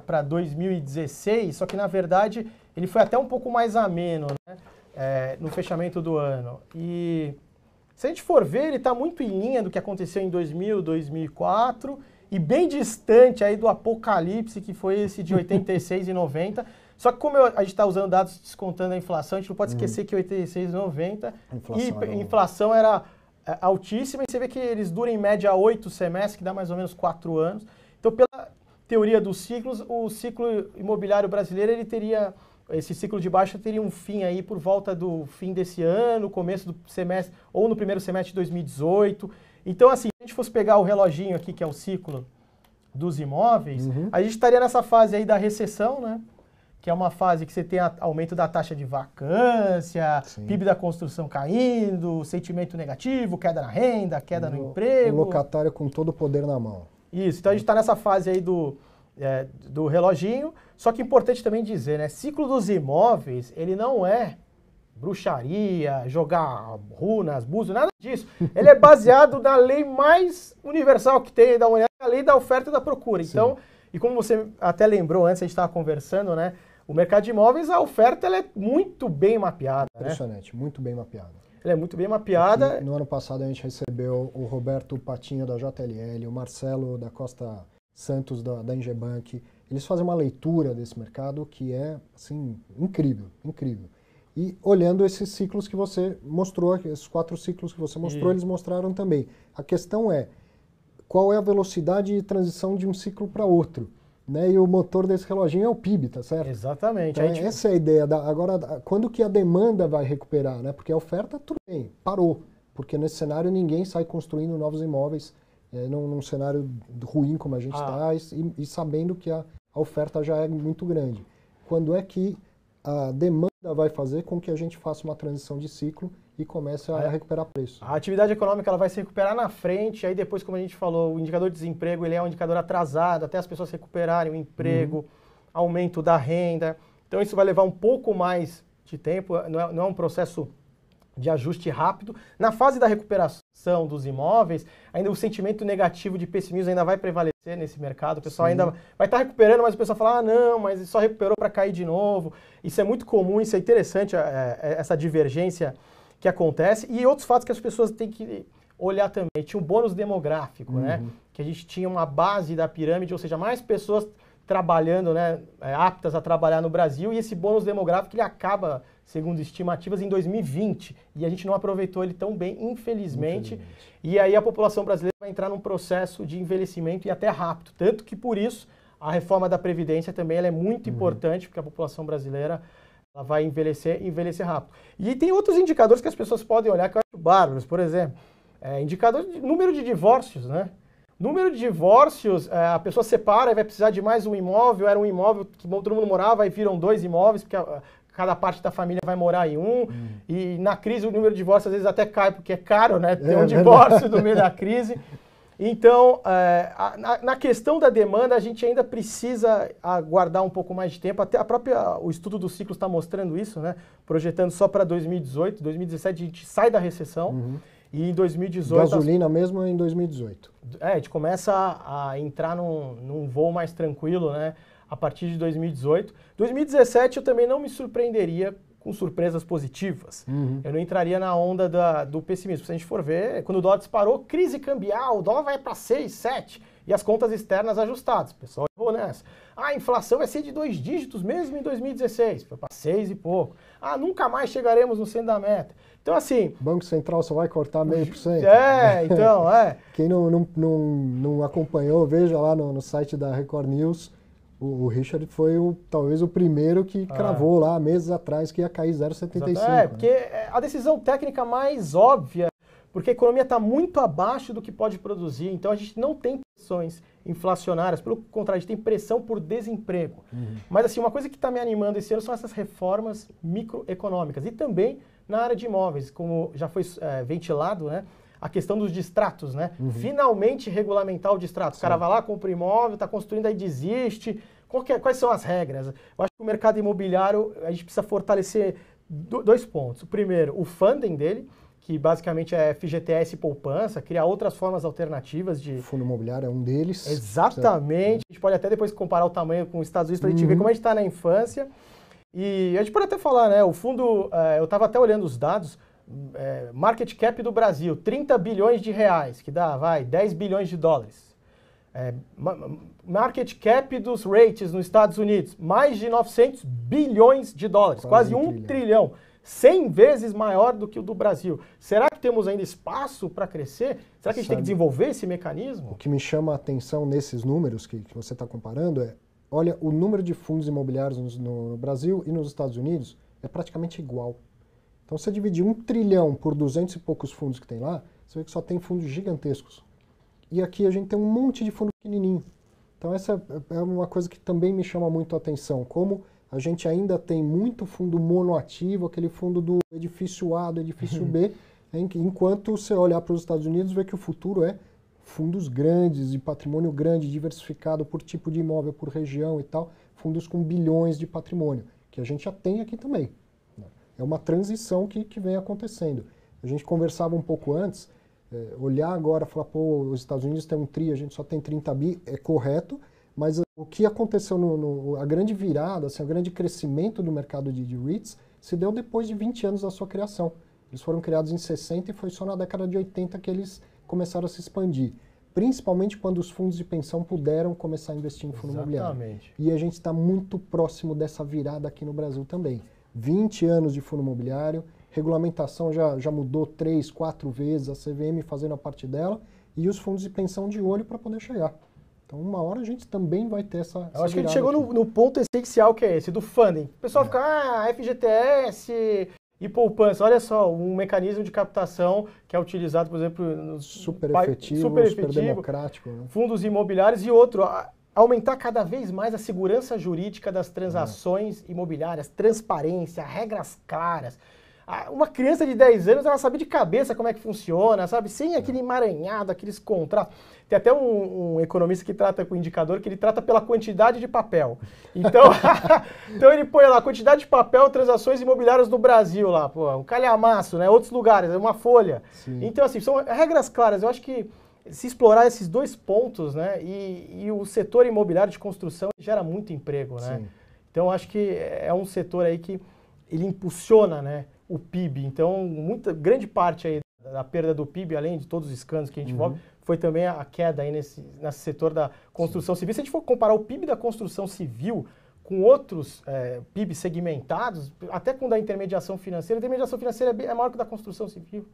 para 2016, só que na verdade ele foi até um pouco mais ameno né? é, no fechamento do ano. E se a gente for ver, ele está muito em linha do que aconteceu em 2000, 2004 e bem distante aí do apocalipse que foi esse de 86 e 90. Só que como eu, a gente está usando dados descontando a inflação, a gente não pode uhum. esquecer hum. que 86 e 90 inflação e era... inflação era é, altíssima, e você vê que eles duram em média oito semestres, que dá mais ou menos quatro anos. Então, pela teoria dos ciclos, o ciclo imobiliário brasileiro, ele teria, esse ciclo de baixa teria um fim aí por volta do fim desse ano, começo do semestre, ou no primeiro semestre de 2018. Então, assim, se a gente fosse pegar o reloginho aqui, que é o ciclo dos imóveis, uhum. a gente estaria nessa fase aí da recessão, né? que é uma fase que você tem aumento da taxa de vacância, Sim. PIB da construção caindo, sentimento negativo, queda na renda, queda no, no emprego. O locatário com todo o poder na mão. Isso, então a gente está nessa fase aí do, é, do reloginho, só que é importante também dizer, né, ciclo dos imóveis, ele não é bruxaria, jogar runas, búzios, nada disso. Ele é baseado na lei mais universal que tem da humanidade, a lei da oferta e da procura. Então, Sim. e como você até lembrou antes, a gente estava conversando, né, o mercado de imóveis, a oferta ela é muito bem mapeada. Né? Impressionante, né? muito bem mapeada. Ela é muito bem mapeada. Aqui, no ano passado a gente recebeu o Roberto Patinho da JLL, o Marcelo da Costa Santos da, da Ingebank. Eles fazem uma leitura desse mercado que é assim incrível, incrível. E olhando esses ciclos que você mostrou, esses quatro ciclos que você mostrou, uhum. eles mostraram também. A questão é qual é a velocidade de transição de um ciclo para outro. Né? E o motor desse reloginho é o PIB, tá certo? Exatamente. Então, gente... Tipo essa é a ideia. Da, agora, quando que a demanda vai recuperar? Né? Porque a oferta, tudo bem, parou. Porque nesse cenário ninguém sai construindo novos imóveis é, num, num, cenário ruim como a gente está ah. Tá, e, e, sabendo que a, a, oferta já é muito grande. Quando é que a demanda vai fazer com que a gente faça uma transição de ciclo e começa a é. recuperar preço. A atividade econômica ela vai se recuperar na frente, aí depois, como a gente falou, o indicador de desemprego ele é um indicador atrasado, até as pessoas recuperarem o emprego, uhum. aumento da renda. Então isso vai levar um pouco mais de tempo, não é, não é um processo de ajuste rápido. Na fase da recuperação dos imóveis, ainda o sentimento negativo de pessimismo ainda vai prevalecer nesse mercado. O pessoal Sim. ainda vai estar tá recuperando, mas o pessoal fala, ah, não, mas só recuperou para cair de novo. Isso é muito comum, isso é interessante, é, é, essa divergência que acontece e outros fatos que as pessoas têm que olhar também. Tinha um bônus demográfico, né? uhum. né? Que a gente tinha uma base da pirâmide, ou seja, mais pessoas trabalhando, né, é, aptas a trabalhar no Brasil, e esse bônus demográfico ele acaba, segundo estimativas, em 2020. E a gente não aproveitou ele tão bem, infelizmente. infelizmente. E aí a população brasileira vai entrar num processo de envelhecimento e até rápido. Tanto que por isso a reforma da Previdência também ela é muito uhum. importante, porque a população brasileira ela vai envelhecer envelhecer rápido. E tem outros indicadores que as pessoas podem olhar que eu acho bárbaros, por exemplo, é, indicador de número de divórcios, né? Número de divórcios, é, a pessoa separa e vai precisar de mais um imóvel, era um imóvel que todo mundo morava e viram dois imóveis, porque a, ah, cada parte da família vai morar em um. Hum. E na crise o número de divórcios às vezes até cai, porque é caro, né? É Ter um divórcio no meio da crise. Então, é, na, na, questão da demanda, a gente ainda precisa aguardar um pouco mais de tempo. Até a própria, o estudo do ciclo está mostrando isso, né? Projetando só para 2018, 2017 a gente sai da recessão. Uhum. E em 2018. Gasolina as... mesmo em 2018. É, a gente começa a, a entrar num, num voo mais tranquilo, né? A partir de 2018. 2017 eu também não me surpreenderia com surpresas positivas. Uhum. Eu não entraria na onda da, do pessimismo. Se a gente for ver, quando o dólar disparou, crise cambial, o dólar vai para 6, 7 e as contas externas ajustadas. O pessoal errou nessa. Ah, a inflação vai ser de dois dígitos mesmo em 2016. Foi para seis e pouco. Ah, nunca mais chegaremos no centro da meta. Então, assim. Banco Central só vai cortar meio por cento. É, então, é. Quem não, não, não, não acompanhou, veja lá no, no site da Record News o, o Richard foi o, talvez o primeiro que ah. cravou lá meses atrás que ia cair 0,75. É, né? porque é, a decisão técnica mais óbvia, porque a economia está muito abaixo do que pode produzir, então a gente não tem pressões inflacionárias, pelo contrário, a gente tem pressão por desemprego. Uhum. Mas assim, uma coisa que está me animando esse ano são essas reformas microeconômicas e também na área de imóveis, como já foi é, ventilado, né? a questão dos distratos, né? Uhum. Finalmente regulamentar o distrato. Sim. O cara vai lá, compra imóvel, está construindo, aí desiste. É, quais são as regras? Eu acho que o mercado imobiliário, a gente precisa fortalecer dois pontos. O primeiro, o funding dele, que basicamente é FGTS poupança, criar outras formas alternativas de. O fundo imobiliário é um deles. Exatamente. Certo. A gente pode até depois comparar o tamanho com os Estados Unidos para a gente ver uhum. como a gente está na infância. E a gente pode até falar, né? O fundo, é, eu estava até olhando os dados, é, market cap do Brasil, 30 bilhões de reais, que dá, vai, 10 bilhões de dólares. É, market cap dos rates nos Estados Unidos, mais de 900 bilhões de dólares, quase, quase um trilhão. trilhão. 100 vezes maior do que o do Brasil. Será que temos ainda espaço para crescer? Será que a gente Sabe, tem que desenvolver esse mecanismo? O que me chama a atenção nesses números que, que você está comparando é, olha, o número de fundos imobiliários no, no Brasil e nos Estados Unidos é praticamente igual. Então, se você dividir um trilhão por duzentos e poucos fundos que tem lá, você vê que só tem fundos gigantescos. E aqui a gente tem um monte de fundo pequenininho. Então, essa é, é uma coisa que também me chama muito a atenção, como a gente ainda tem muito fundo monoativo, aquele fundo do edifício A, do edifício uhum. B, enquanto você olhar para os Estados Unidos, vê que o futuro é fundos grandes, de patrimônio grande, diversificado por tipo de imóvel, por região e tal, fundos com bilhões de patrimônio, que a gente já tem aqui também é uma transição que, que vem acontecendo. A gente conversava um pouco antes, é, olhar agora, falar, pô, os Estados Unidos tem um TRI, a gente só tem 30 bi, é correto, mas o que aconteceu, no, no a grande virada, assim, o grande crescimento do mercado de, de REITs se deu depois de 20 anos da sua criação. Eles foram criados em 60 e foi só na década de 80 que eles começaram a se expandir. Principalmente quando os fundos de pensão puderam começar a investir em fundo Exatamente. imobiliário. E a gente está muito próximo dessa virada aqui no Brasil também. 20 anos de fundo imobiliário, regulamentação já, já mudou três, quatro vezes, a CVM fazendo a parte dela, e os fundos de pensão de olho para poder chegar. Então, uma hora a gente também vai ter essa. Eu acho que a gente chegou no, no, ponto essencial que é esse, do funding. O pessoal é. fica, ah, FGTS e poupança. Olha só, um mecanismo de captação que é utilizado, por exemplo, no super efetivo, super, efetivo, super democrático. Né? Fundos imobiliários e outro aumentar cada vez mais a segurança jurídica das transações uhum. imobiliárias, transparência, regras claras. Uma criança de 10 anos, ela sabe de cabeça como é que funciona, sabe? Sem hum. aquele emaranhado, aqueles contratos. Tem até um, um, economista que trata com indicador que ele trata pela quantidade de papel. Então, então ele põe lá quantidade de papel, transações imobiliárias do Brasil lá, pô, um calhamaço, né? Outros lugares, uma folha. Sim. Então, assim, são regras claras. Eu acho que se explorar esses dois pontos, né? E, e o setor imobiliário de construção gera muito emprego, né? Sim. Então acho que é um setor aí que ele impulsiona, né? O PIB. Então muita grande parte aí da perda do PIB, além de todos os escândalos que a gente uhum. Envolve, foi também a queda aí nesse, nesse setor da construção Sim. civil. Se a gente for comparar o PIB da construção civil com outros é, PIB segmentados, até com da intermediação financeira, a intermediação financeira é, é maior que o da construção civil.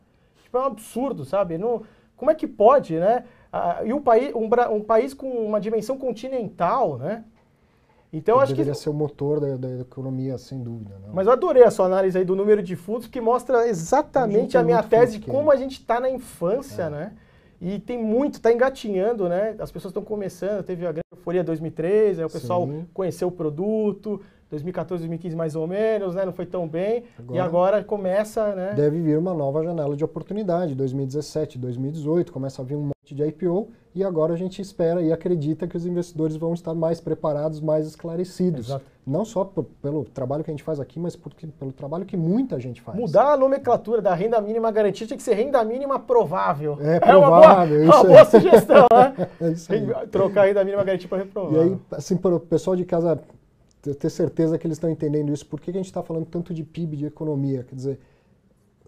Tipo, é um absurdo, sabe? Não, como é que pode, né? Ah, e um, país, um, um país com uma dimensão continental, né? Então, acho deveria que... ser o motor da, da economia, sem dúvida. Não. Né? Mas eu adorei a sua análise aí do número de fundos, que mostra exatamente a, minha tese de como a gente está na infância, é. né? E tem muito, está engatinhando, né? As pessoas estão começando, teve a grande euforia 2003, aí o pessoal Sim. conheceu o produto, 2014, 2015 mais ou menos, né? Não foi tão bem. Agora, e agora começa, né? Deve vir uma nova janela de oportunidade, 2017, 2018, começa a vir um monte de IPO e agora a gente espera e acredita que os investidores vão estar mais preparados, mais esclarecidos. Exato. Não só por, pelo trabalho que a gente faz aqui, mas porque, pelo trabalho que muita gente faz. Mudar a nomenclatura da renda mínima garantida tem que ser renda mínima provável. É, provável. É uma boa, uma boa é. sugestão, né? é Trocar a renda mínima garantida para reprovável. E aí, assim, para o pessoal de casa ter certeza que eles estão entendendo isso. Por que, a gente está falando tanto de PIB, de economia? Quer dizer,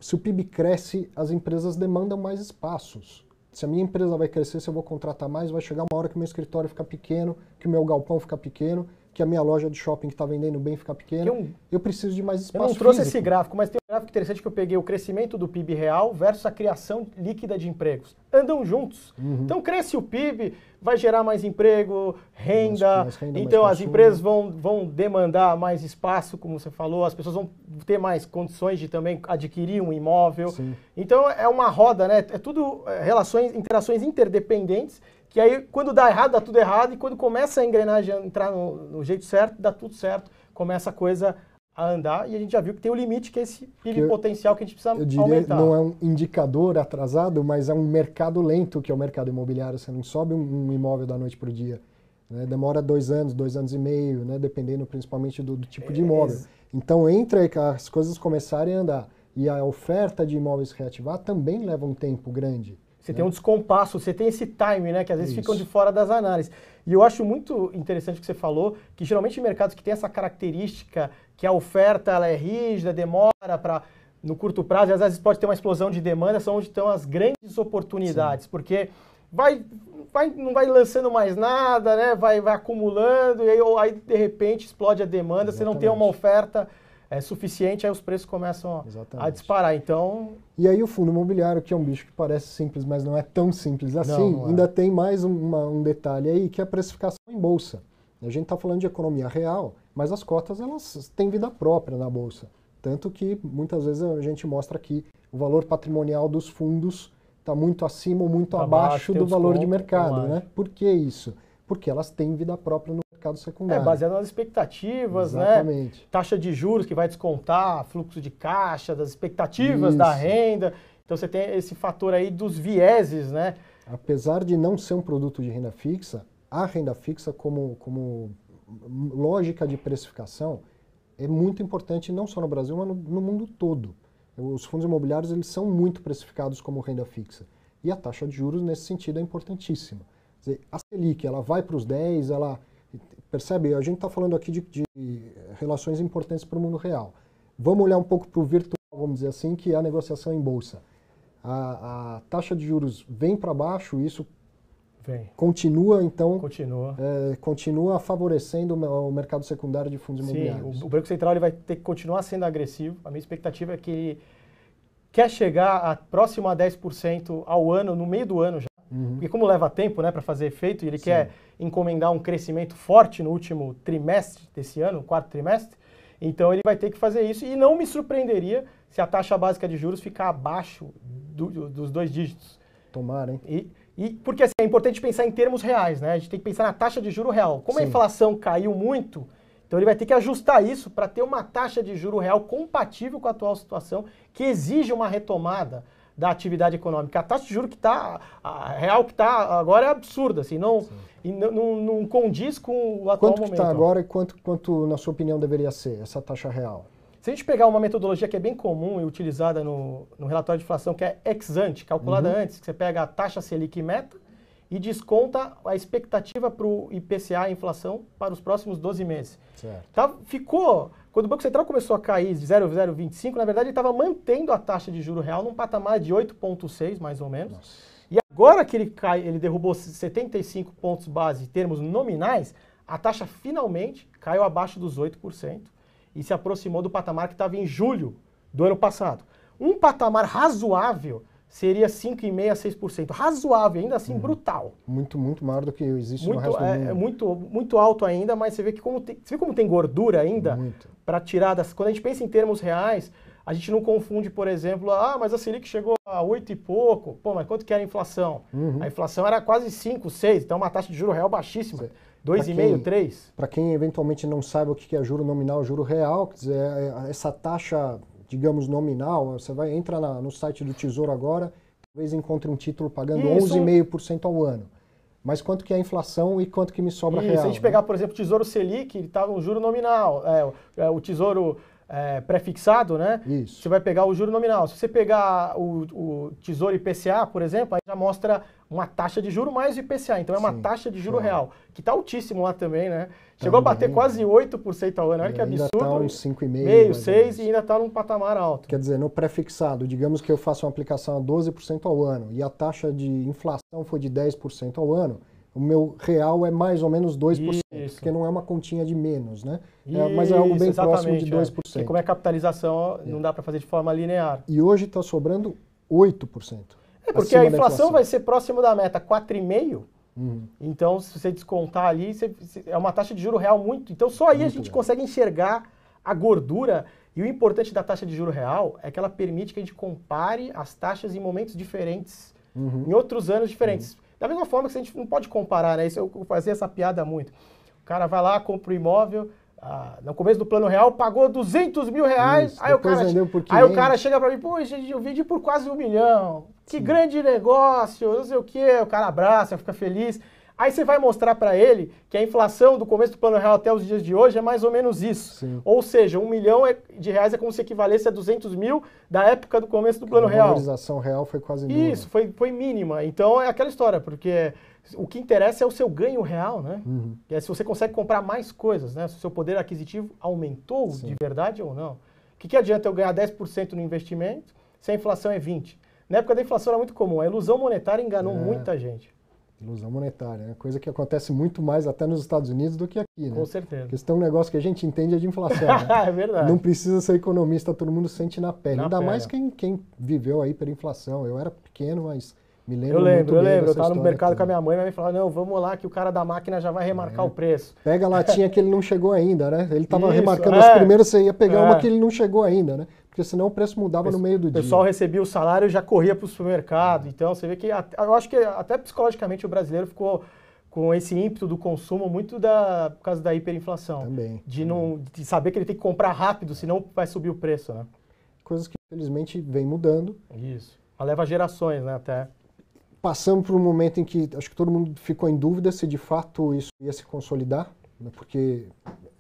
se o PIB cresce, as empresas demandam mais espaços. Se a minha empresa vai crescer, se eu vou contratar mais, vai chegar uma hora que meu escritório fica pequeno, que o meu galpão fica pequeno, que a minha loja de shopping que está vendendo bem fica pequena, eu, eu preciso de mais espaço Eu não trouxe físico. esse gráfico, mas tem um gráfico interessante que eu peguei, o crescimento do PIB real versus a criação líquida de empregos. Andam juntos. Uhum. Então cresce o PIB, vai gerar mais emprego, renda, mais, mais renda então as empresas vão, vão demandar mais espaço, como você falou, as pessoas vão ter mais condições de também adquirir um imóvel. Sim. Então é uma roda, né? É tudo é, relações, interações interdependentes que aí, quando dá errado, dá tudo errado, e quando começa a engrenagem a entrar no, no jeito certo, dá tudo certo, começa a coisa a andar, e a gente já viu que tem um limite, que é esse PIB eu, potencial que a gente precisa eu diria, aumentar. Não é um indicador atrasado, mas é um mercado lento, que é o mercado imobiliário. Você não sobe um, um imóvel da noite para o dia. Né? Demora dois anos, dois anos e meio, né? dependendo principalmente do, do tipo é, de imóvel. É então, entre as coisas começarem a andar e a oferta de imóveis reativar também leva um tempo grande. Você né? tem um descompasso, você tem esse time, né? Que às vezes Isso. ficam de fora das análises. E eu acho muito interessante o que você falou, que geralmente em mercados que tem essa característica, que a oferta ela é rígida, demora para no curto prazo, e às vezes pode ter uma explosão de demanda, são onde estão as grandes oportunidades, Sim. porque vai, vai, não vai lançando mais nada, né? Vai, vai acumulando, e aí, ou, aí de repente explode a demanda, Exatamente. você não tem uma oferta é suficiente, aí os preços começam Exatamente. a disparar. Então. E aí o fundo imobiliário, que é um bicho que parece simples, mas não é tão simples assim, não, não é. ainda tem mais uma, um detalhe aí, que é a precificação em bolsa. A gente está falando de economia real, mas as cotas elas têm vida própria na bolsa. Tanto que muitas vezes a gente mostra que o valor patrimonial dos fundos está muito acima ou muito tá abaixo, abaixo do valor de mercado. Né? Por que isso? porque elas têm vida própria no mercado secundário. É, baseado nas expectativas, né? Exatamente. né? Taxa de juros que vai descontar, fluxo de caixa, das expectativas Isso. da renda. Então você tem esse fator aí dos vieses, né? Apesar de não ser um produto de renda fixa, a renda fixa como, como lógica de precificação é muito importante não só no Brasil, mas no, no mundo todo. Os fundos imobiliários eles são muito precificados como renda fixa. E a taxa de juros, nesse sentido, é importantíssima a Selic, ela vai para os 10, ela... Percebe? A gente está falando aqui de, de eh, relações importantes para o mundo real. Vamos olhar um pouco para o virtual, vamos dizer assim, que é a negociação em bolsa. A, a taxa de juros vem para baixo, isso vem. continua, então. Continua. É, continua favorecendo o mercado secundário de fundos Sim, imobiliários. O, o Banco Central ele vai ter que continuar sendo agressivo. A minha expectativa é que ele quer chegar a próximo a 10% ao ano, no meio do ano já. Uhum. como leva tempo né, para fazer efeito e ele Sim. quer encomendar um crescimento forte no último trimestre desse ano, quarto trimestre, então ele vai ter que fazer isso e não me surpreenderia se a taxa básica de juros ficar abaixo do, do, dos dois dígitos. Tomara, hein? E, e porque assim, é importante pensar em termos reais, né? A gente tem que pensar na taxa de juro real. Como Sim. a inflação caiu muito, então ele vai ter que ajustar isso para ter uma taxa de juro real compatível com a atual situação, que exige uma retomada da atividade econômica. A taxa de juros que está, a real que está agora é absurda, assim, não, não, não, não, condiz com o atual quanto tá momento. Quanto está agora e quanto, quanto, na sua opinião, deveria ser essa taxa real? Se a gente pegar uma metodologia que é bem comum e utilizada no, no relatório de inflação, que é ex ante, calculada uhum. antes, que você pega a taxa Selic meta e desconta a expectativa para o IPCA, a inflação, para os próximos 12 meses. Certo. Tá, ficou quando o Banco Central começou a cair de 0,025, na verdade ele estava mantendo a taxa de juro real num patamar de 8,6 mais ou menos. Nossa. E agora que ele cai, ele derrubou 75 pontos base em termos nominais, a taxa finalmente caiu abaixo dos 8% e se aproximou do patamar que estava em julho do ano passado. Um patamar razoável seria 5,5% a 6%. Razoável, ainda assim uhum. brutal. Muito, muito maior do que existe muito, no resto do é, mundo. É, muito, muito alto ainda, mas você vê, que como tem, você vê como tem gordura ainda para tirar das... Quando a gente pensa em termos reais, a gente não confunde, por exemplo, ah, mas a Selic chegou a 8 e pouco, pô, mas quanto que era a inflação? Uhum. A inflação era quase 5, 6, então é uma taxa de juro real baixíssima. 2,5, 3. Para quem eventualmente não sabe o que é juro nominal, juro real, quer dizer, é, essa taxa digamos, nominal, você vai entrar no site do Tesouro agora, talvez encontre um título pagando 11,5% é, ao ano. Mas quanto que é a inflação e quanto que me sobra Isso, real? Se a gente pegar, né? por exemplo, o Tesouro Selic, ele está um juro nominal. É, é, o Tesouro é, prefixado, né? Isso. Você vai pegar o juro nominal. Se você pegar o, o Tesouro IPCA, por exemplo, aí já mostra uma taxa de juro mais o IPCA. Então é uma Sim, taxa de juro real, que está altíssimo lá também, né? Chegou a tá bater quase 8% ao ano, olha que é, tá absurdo. Ainda está uns 5,5%. Meio, 6% e ainda está num patamar alto. Quer dizer, no pré-fixado, digamos que eu faça uma aplicação a 12% ao ano e a taxa de inflação foi de 10% ao ano, o meu real é mais ou menos 2%, Isso. porque não é uma continha de menos, né? É, mas é algo bem próximo de 2%. É. E como é capitalização, é. não dá para fazer de forma linear. E hoje está sobrando 8%. É porque a inflação, inflação vai ser próximo da meta, 4,5%. Uhum. Então, se você descontar ali, você, é uma taxa de juro real muito. Então, só aí muito a gente bom. consegue enxergar a gordura. E o importante da taxa de juro real é que ela permite que a gente compare as taxas em momentos diferentes, uhum. em outros anos diferentes. Uhum. Da mesma forma que a gente não pode comparar, né? Isso eu fazia essa piada muito. O cara vai lá, compra o um imóvel, ah, no começo do plano real, pagou 200 mil reais. aí, o cara, aí o cara chega para mim, pô, eu vendi por quase um milhão que grande negócio, não sei o quê, o cara abraça, fica feliz. Aí você vai mostrar para ele que a inflação do começo do Plano Real até os dias de hoje é mais ou menos isso. Sim. Ou seja, um milhão é, de reais é como se equivalesse a 200 mil da época do começo do Plano a Real. A valorização real foi quase nula. Isso, foi, foi mínima. Então é aquela história, porque o que interessa é o seu ganho real, né? Uhum. É se você consegue comprar mais coisas, né? Se o seu poder aquisitivo aumentou Sim. de verdade ou não. O que, que adianta eu ganhar 10% no investimento se a inflação é 20%? Na época da inflação era muito comum. A ilusão monetária enganou é. muita gente. Ilusão monetária, né? coisa que acontece muito mais até nos Estados Unidos do que aqui, né? Com certeza. Porque se tem um negócio que a gente entende é de inflação. Né? é verdade. Não precisa ser economista, todo mundo sente na pele. Na Ainda pele. mais quem, quem viveu aí pela inflação. Eu era pequeno, mas me lembro. Eu lembro, eu lembro. Eu estava no mercado com a minha mãe, minha mãe falava: não, vamos lá que o cara da máquina já vai é. remarcar é. o preço. Pega a latinha que ele não chegou ainda, né? Ele estava remarcando é. as primeiras, você ia pegar é. uma que ele não chegou ainda, né? porque senão o preço mudava no meio do dia. O pessoal recebia o salário e já corria para o supermercado. Então você vê que eu acho que até psicologicamente o brasileiro ficou com esse ímpeto do consumo muito da, por causa da hiperinflação. Também. De, não, de saber que ele tem que comprar rápido, senão vai subir o preço. Né? Coisas que infelizmente vem mudando. Isso. Ela leva gerações, né, até. Passamos por um momento em que acho que todo mundo ficou em dúvida se de fato isso ia se consolidar, né? porque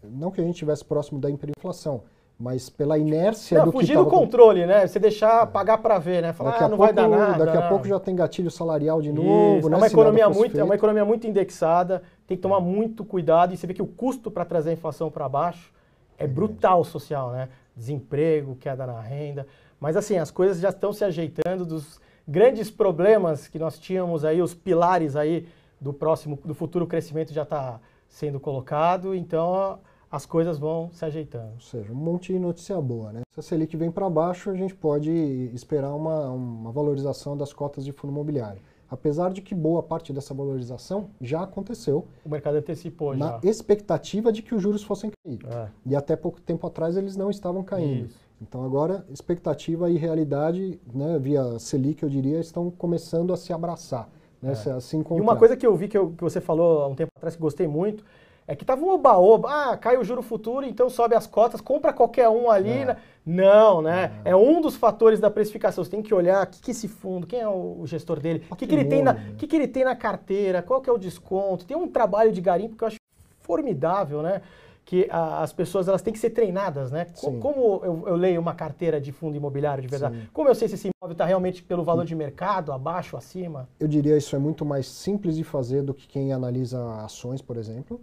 não que a gente estivesse próximo da hiperinflação, mas pela inércia não, do fugir que tava... do controle, né? Você deixar pagar para ver, né? Falar, ah, não pouco, vai dar nada. Daqui a pouco já tem gatilho salarial de novo, Isso, é né? É uma, economia muito, é uma economia muito indexada, tem que tomar muito cuidado e você vê que o custo para trazer a inflação para baixo é brutal social, né? Desemprego, queda na renda. Mas assim, as coisas já estão se ajeitando dos grandes problemas que nós tínhamos aí, os pilares aí do próximo, do futuro crescimento já está sendo colocado, então as coisas vão se ajeitando. Ou seja, um monte de notícia boa, né? Se a Selic vem para baixo, a gente pode esperar uma, uma valorização das cotas de fundo imobiliário. Apesar de que boa parte dessa valorização já aconteceu. O mercado antecipou na já. Na expectativa de que os juros fossem cair. É. E até pouco tempo atrás eles não estavam caindo. Isso. Então agora expectativa e realidade, né, via Selic, eu diria, estão começando a se abraçar, né, é. se, a se E uma coisa que eu vi que, eu, que você falou há um tempo atrás que gostei muito, é que tava um oba-oba, ah, cai o juro futuro, então sobe as cotas, compra qualquer um ali. É. Né? Não, né? É. é. um dos fatores da precificação. Você tem que olhar o que, que esse fundo, quem é o gestor dele, o que, que, ele tem na, que, que ele tem na carteira, qual que é o desconto. Tem um trabalho de garimpo que eu acho formidável, né? que a, as pessoas elas têm que ser treinadas, né? Co como eu, eu, leio uma carteira de fundo imobiliário de verdade? Sim. Como eu sei se esse imóvel está realmente pelo valor de mercado, abaixo, acima? Eu diria isso é muito mais simples de fazer do que quem analisa ações, por exemplo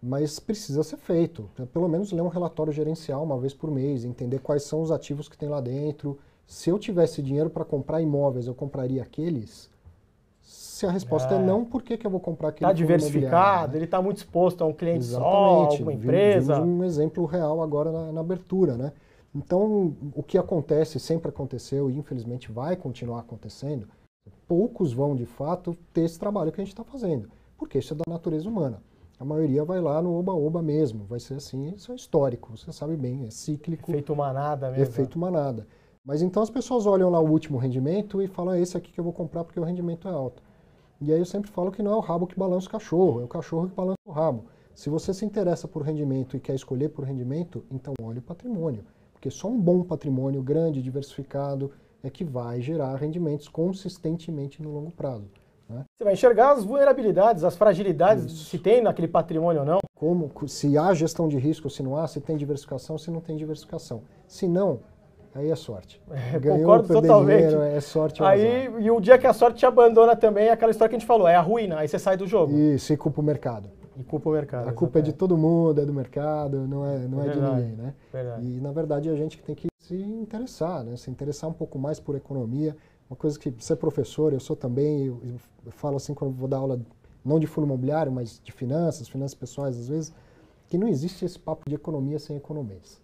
mas precisa ser feito. Né? Pelo menos ler um relatório gerencial uma vez por mês, entender quais são os ativos que tem lá dentro. Se eu tivesse dinheiro para comprar imóveis, eu compraria aqueles? Se a resposta é, é não, por que, que eu vou comprar aquele Está né? diversificado, né? ele está muito exposto a um cliente Exatamente. só, uma empresa. Vimos um exemplo real agora na, na abertura, né? Então, o que acontece, sempre aconteceu e infelizmente vai continuar acontecendo, poucos vão de fato ter esse trabalho que a gente está fazendo, porque isso é da natureza humana a maioria vai lá no oba-oba mesmo. Vai ser assim, isso é histórico, você sabe bem, é cíclico. Efeito manada mesmo. Efeito manada. Mas então as pessoas olham lá o último rendimento e falam, ah, esse aqui que eu vou comprar porque o rendimento é alto. E aí eu sempre falo que não é o rabo que balança o cachorro, é o cachorro que balança o rabo. Se você se interessa por rendimento e quer escolher por rendimento, então olhe o patrimônio. Porque só um bom patrimônio grande, diversificado, é que vai gerar rendimentos consistentemente no longo prazo. Você vai enxergar as vulnerabilidades, as fragilidades, Isso. se tem naquele patrimônio ou não. Como, se há gestão de risco, se não há, se tem diversificação, se não tem diversificação. Se não, aí é sorte. É, Ganhou, concordo totalmente. Dinheiro, é sorte. Aí, e o dia que a sorte te abandona também é aquela história que a gente falou, é a ruína, aí você sai do jogo. Isso, e culpa o mercado. E culpa o mercado. A culpa exatamente. é de todo mundo, é do mercado, não é, não é, é de ninguém, né? Verdade. E na verdade a gente que tem que se interessar, né? Se interessar um pouco mais por economia, uma coisa que ser professor, eu sou também, eu, eu falo assim quando vou dar aula, não de fundo imobiliário, mas de finanças, finanças pessoais às vezes, que não existe esse papo de economia sem economês.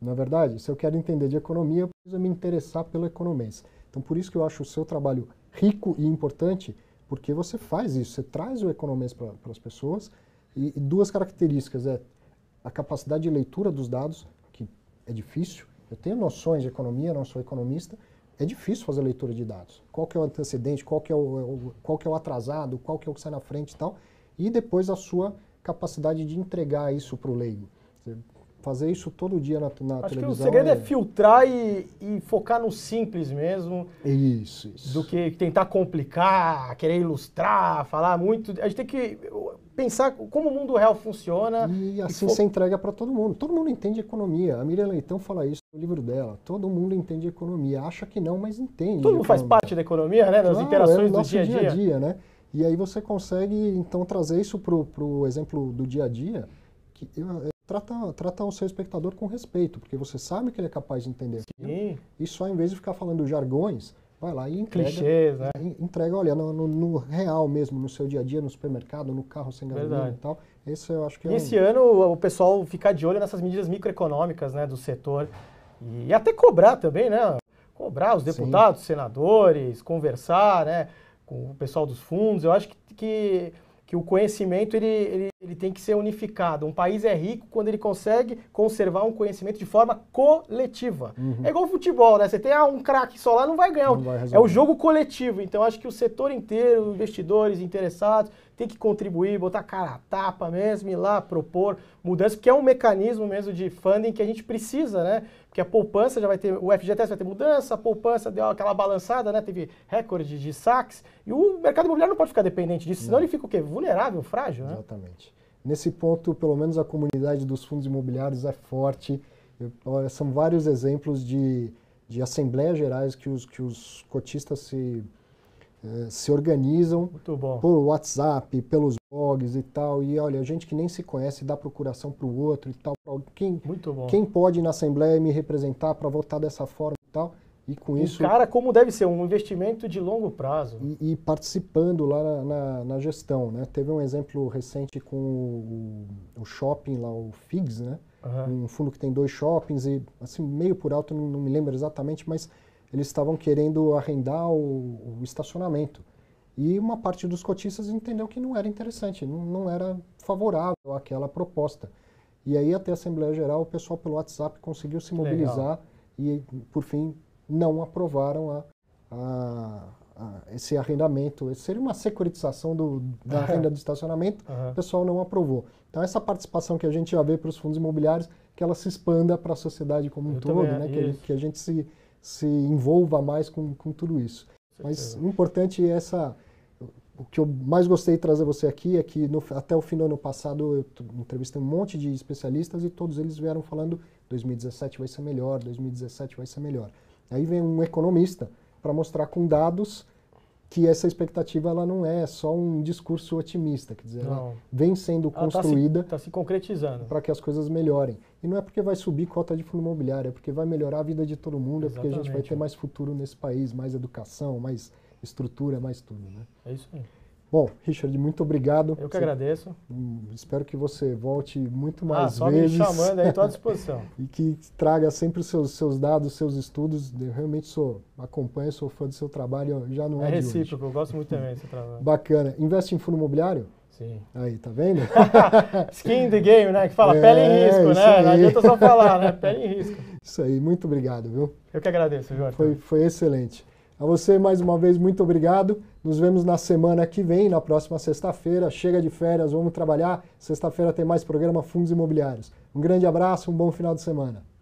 Na é verdade, se eu quero entender de economia, eu preciso me interessar pelo economês. Então, por isso que eu acho o seu trabalho rico e importante, porque você faz isso, você traz o economês para as pessoas. E, e, duas características é a capacidade de leitura dos dados, que é difícil. Eu tenho noções de economia, não sou economista, é difícil fazer leitura de dados. Qual que é o antecedente, qual que é, é o, qual que é o atrasado, qual que é o que sai na frente e tal. E depois a sua capacidade de entregar isso para o leigo fazer isso todo dia na, na Acho televisão. Acho que o segredo é, é filtrar e, e, focar no simples mesmo. Isso, isso. Do que tentar complicar, querer ilustrar, falar muito. A gente tem que pensar como o mundo real funciona. E assim e... você entrega para todo mundo. Todo mundo entende economia. A Miriam Leitão fala isso no livro dela. Todo mundo entende economia. Acha que não, mas entende. Todo mundo faz parte da economia, né? Das claro, é interações é do dia a dia. dia, dia né? E aí você consegue, então, trazer isso para o exemplo do dia a dia. Que eu, trata, tratar o seu espectador com respeito, porque você sabe que ele é capaz de entender Sim. E só em vez de ficar falando jargões, vai lá e entrega. Clichês, né? Entrega, olha, no, no, no, real mesmo, no seu dia a dia, no supermercado, no carro sem gasolina e tal. Esse eu acho que é é um... esse ano o pessoal ficar de olho nessas medidas microeconômicas né, do setor. E até cobrar também, né? Cobrar os deputados, Sim. senadores, conversar né, com o pessoal dos fundos. Eu acho que, que que o conhecimento ele, ele, ele, tem que ser unificado. Um país é rico quando ele consegue conservar um conhecimento de forma coletiva. Uhum. É igual o futebol, né? Você tem ah, um craque só lá, não vai ganhar. Não vai é o jogo coletivo. Então, acho que o setor inteiro, investidores, interessados, tem que contribuir, botar cara a tapa mesmo, ir lá propor mudanças, porque é um mecanismo mesmo de funding que a gente precisa, né? Porque a poupança já vai ter, o FGTS vai ter mudança, a poupança deu aquela balançada, né? Teve recorde de saques. E o mercado imobiliário não pode ficar dependente disso, não. senão ele fica o quê? Vulnerável, frágil, né? Exatamente. Nesse ponto, pelo menos a comunidade dos fundos imobiliários é forte. são vários exemplos de, de assembleias gerais que os, que os cotistas se eh, se organizam por WhatsApp, pelos blogs e tal. E olha, a gente que nem se conhece dá procuração para o outro e tal. Quem, quem pode ir na Assembleia me representar para votar dessa forma e tal? E com isso. isso. Cara, como deve ser, um investimento de longo prazo. E, e participando lá na, na, na, gestão, né? Teve um exemplo recente com o, o shopping lá, o FIGS, né? Uhum. Um fundo que tem dois shoppings e, assim, meio por alto, não, não me lembro exatamente, mas eles estavam querendo arrendar o, o, estacionamento. E uma parte dos cotistas entendeu que não era interessante, não, não era favorável àquela proposta. E aí, até a Assembleia Geral, o pessoal pelo WhatsApp conseguiu se mobilizar Legal. e, por fim, não aprovaram a, a, a, esse arrendamento. Esse seria uma securitização do, da uhum. renda do estacionamento, uhum. o pessoal não aprovou. Então, essa participação que a gente já vê para os fundos imobiliários, que ela se expanda para a sociedade como um Eu todo, né? que, que a gente se se envolva mais com, com tudo isso. Mas o importante é essa. O que eu mais gostei de trazer você aqui é que no, até o fim do ano passado eu entrevistei um monte de especialistas e todos eles vieram falando 2017 vai ser melhor, 2017 vai ser melhor. Aí vem um economista para mostrar com dados que essa expectativa ela não é só um discurso otimista, quer dizer, ela vem sendo ela tá construída. Está se, tá se concretizando. Para que as coisas melhorem. E não é porque vai subir cota de fundo imobiliário, é porque vai melhorar a vida de todo mundo, Exatamente. é porque a gente vai ter mais futuro nesse país, mais educação, mais estrutura, mais tudo. Né? É isso aí. Bom, Richard, muito obrigado. Eu que agradeço. Hum, espero que você volte muito ah, mais ah, só vezes. Só me chamando aí, estou à disposição. e que traga sempre os seus, seus dados, seus estudos. Eu realmente sou, acompanho, sou fã do seu trabalho, já não é. É recíproco, eu gosto muito também do seu trabalho. Bacana. Investe em fundo imobiliário? Sim. Aí, tá vendo? Skin the game, né? Que fala é, pele em é, risco, né? Aí. Não adianta só falar, né? Pele em risco. Isso aí, muito obrigado, viu? Eu que agradeço, Jorge. Foi, foi excelente. A você, mais uma vez, muito obrigado. Nos vemos na semana que vem, na próxima sexta-feira. Chega de férias, vamos trabalhar. Sexta-feira tem mais programa Fundos Imobiliários. Um grande abraço, um bom final de semana.